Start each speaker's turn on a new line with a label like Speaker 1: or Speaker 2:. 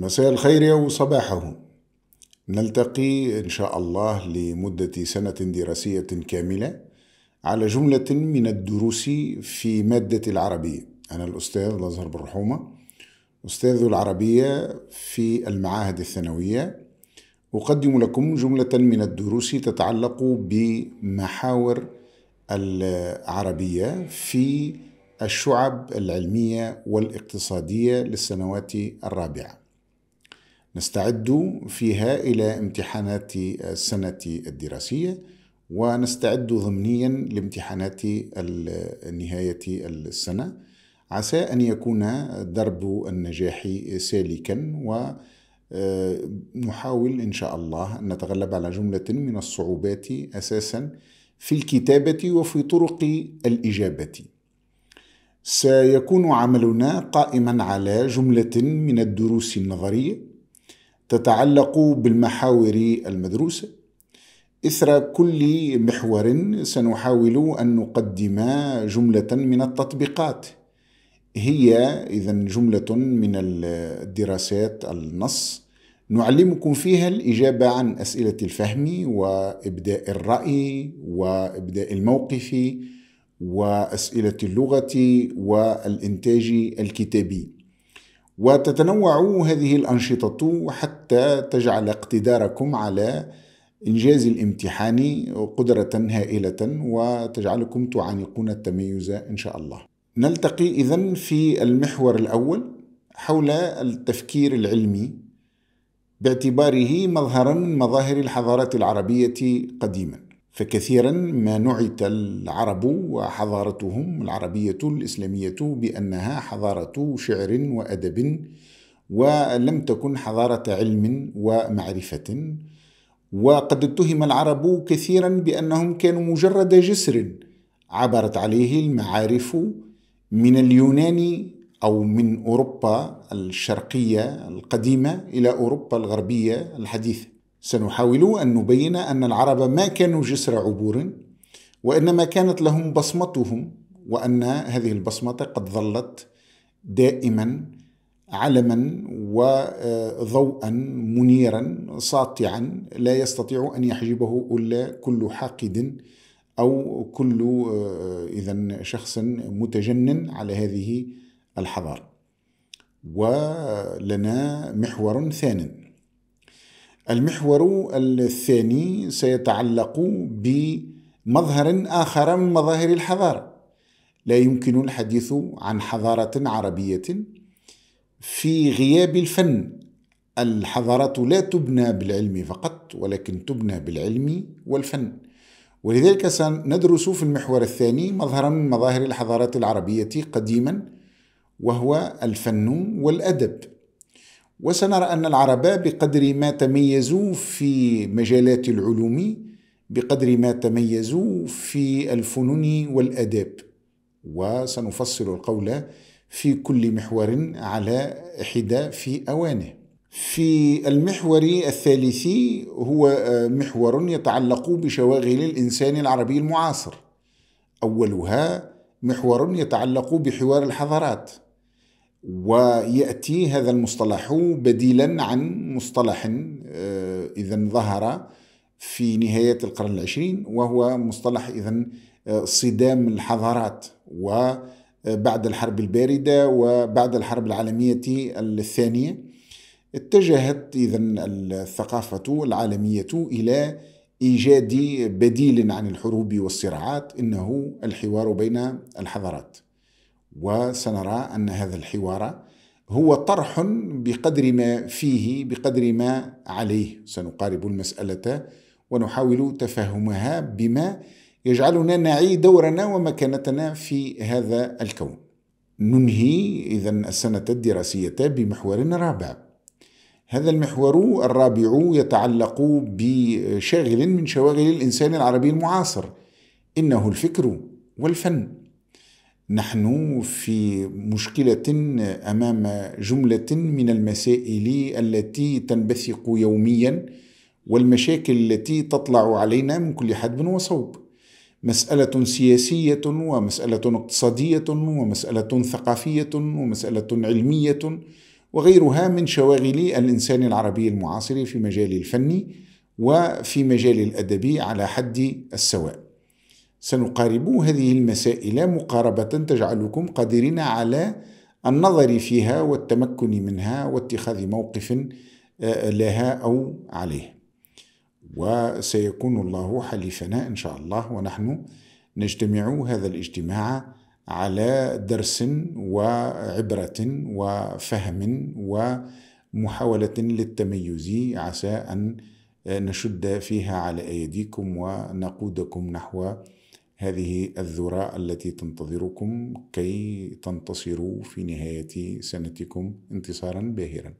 Speaker 1: مساء الخير وصباحه نلتقي إن شاء الله لمدة سنة دراسية كاملة على جملة من الدروس في مادة العربية أنا الأستاذ الأزهر بالرحومة أستاذ العربية في المعاهد الثانوية أقدم لكم جملة من الدروس تتعلق بمحاور العربية في الشعب العلمية والاقتصادية للسنوات الرابعة نستعد فيها إلى امتحانات السنة الدراسية ونستعد ضمنيا لامتحانات نهاية السنة عسى أن يكون درب النجاح سالكا ونحاول آه، إن شاء الله أن نتغلب على جملة من الصعوبات أساسا في الكتابة وفي طرق الإجابة سيكون عملنا قائما على جملة من الدروس النظرية تتعلق بالمحاور المدروسة إثر كل محور سنحاول أن نقدم جملة من التطبيقات هي إذا جملة من الدراسات النص نعلمكم فيها الإجابة عن أسئلة الفهم وإبداء الرأي وإبداء الموقف وأسئلة اللغة والإنتاج الكتابي وتتنوع هذه الأنشطة حتى تجعل اقتداركم على إنجاز الامتحان قدرة هائلة وتجعلكم تعانقون التميز إن شاء الله. نلتقي إذا في المحور الأول حول التفكير العلمي باعتباره مظهرا من مظاهر الحضارات العربية قديما. فكثيرا ما نعت العرب وحضارتهم العربية الإسلامية بأنها حضارة شعر وأدب ولم تكن حضارة علم ومعرفة وقد اتهم العرب كثيرا بأنهم كانوا مجرد جسر عبرت عليه المعارف من اليونان أو من أوروبا الشرقية القديمة إلى أوروبا الغربية الحديثة سنحاول أن نبين أن العرب ما كانوا جسر عبور وإنما كانت لهم بصمتهم وأن هذه البصمة قد ظلت دائما علما وضوءا آه، منيرا ساطعا لا يستطيع أن يحجبه إلا كل حاقد أو كل آه، إذا شخص متجنن على هذه الحضارة ولنا محور ثان المحور الثاني سيتعلق بمظهر آخر من مظاهر الحضارة لا يمكن الحديث عن حضارة عربية في غياب الفن الحضارات لا تبنى بالعلم فقط ولكن تبنى بالعلم والفن ولذلك سندرس في المحور الثاني مظهرا من مظاهر الحضارات العربية قديما وهو الفن والأدب وسنرى أن العرب بقدر ما تميزوا في مجالات العلوم بقدر ما تميزوا في الفنون والآداب وسنفصل القول في كل محور على حدة في أوانه في المحور الثالث هو آه، محور يتعلق بشواغل الإنسان العربي المعاصر أولها محور يتعلق بحوار الحضارات ويأتي هذا المصطلح بديلا عن مصطلح آه، إذا ظهر في نهاية القرن العشرين وهو مصطلح إذا آه، صدام الحضارات وبعد آه، الحرب الباردة وبعد الحرب العالمية الثانية اتجهت إذا الثقافة العالمية إلى إيجاد بديل عن الحروب والصراعات إنه الحوار بين الحضارات وسنرى أن هذا الحوار هو طرح بقدر ما فيه بقدر ما عليه سنقارب المسألة ونحاول تفهمها بما يجعلنا نعي دورنا ومكانتنا في هذا الكون ننهي إذا السنة الدراسية بمحور رابع هذا المحور الرابع يتعلق بشاغل من شواغل الإنسان العربي المعاصر إنه الفكر والفن نحن في مشكلة أمام جملة من المسائل التي تنبثق يوميا والمشاكل التي تطلع علينا من كل حدب وصوب مسألة سياسية ومسألة اقتصادية ومسألة ثقافية ومسألة علمية وغيرها من شواغل الإنسان العربي المعاصر في مجال الفن وفي مجال الأدب على حد السواء سنقارب هذه المسائل مقاربة تجعلكم قادرين على النظر فيها والتمكن منها واتخاذ موقف آه، لها أو عليه وسيكون الله حليفنا إن شاء الله ونحن نجتمع هذا الاجتماع على درس وعبرة وفهم ومحاولة للتميز عسى أن آه، نشد فيها على أيديكم ونقودكم نحو هذه الذرة التي تنتظركم كي تنتصروا في نهاية سنتكم انتصارا باهرا